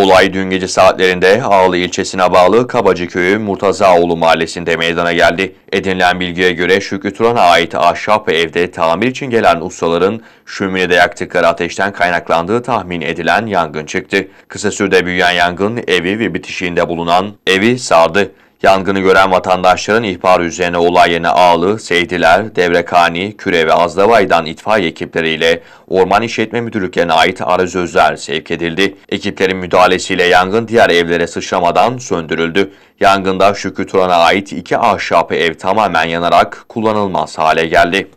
Olay dün gece saatlerinde Ağlı ilçesine bağlı Kabacı köyü Murtazaoğlu mahallesinde meydana geldi. Edinilen bilgiye göre Şükrü Turan'a ait ahşap evde tamir için gelen ustaların şöminede yaktıkları ateşten kaynaklandığı tahmin edilen yangın çıktı. Kısa sürede büyüyen yangın evi ve bitişiğinde bulunan evi sardı. Yangını gören vatandaşların ihbar üzerine olay yerine Ağlı, Seydiler, Devrekani, Küre ve Azdavay'dan itfaiye ekipleriyle Orman İşletme Müdürlüklerine ait arazözler sevk edildi. Ekiplerin müdahalesiyle yangın diğer evlere sıçramadan söndürüldü. Yangında Şükrü Turan'a ait iki ahşap ev tamamen yanarak kullanılmaz hale geldi.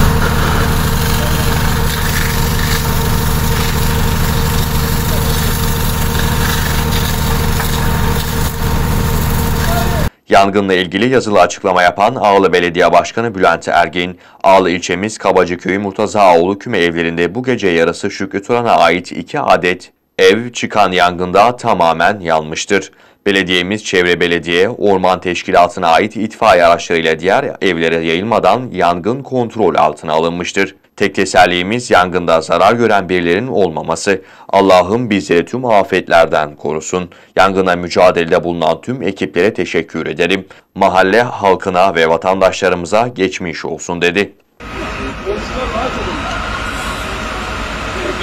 Yangınla ilgili yazılı açıklama yapan Ağlı Belediye Başkanı Bülent Ergin, Ağlı ilçemiz Kabacıköy Murtazaoğlu küme evlerinde bu gece yarısı Şükrü Turan'a ait iki adet ev çıkan yangında tamamen yanmıştır. Belediyemiz Çevre Belediye, Orman Teşkilatı'na ait itfaiye araçlarıyla diğer evlere yayılmadan yangın kontrol altına alınmıştır. Tek Tekkeselliğimiz yangında zarar gören birilerin olmaması. Allah'ım bizleri tüm afetlerden korusun. Yangına mücadelede bulunan tüm ekiplere teşekkür ederim. Mahalle halkına ve vatandaşlarımıza geçmiş olsun dedi. Komşular daha çok oluyor.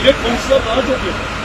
Bilet komşular daha çok oluyor.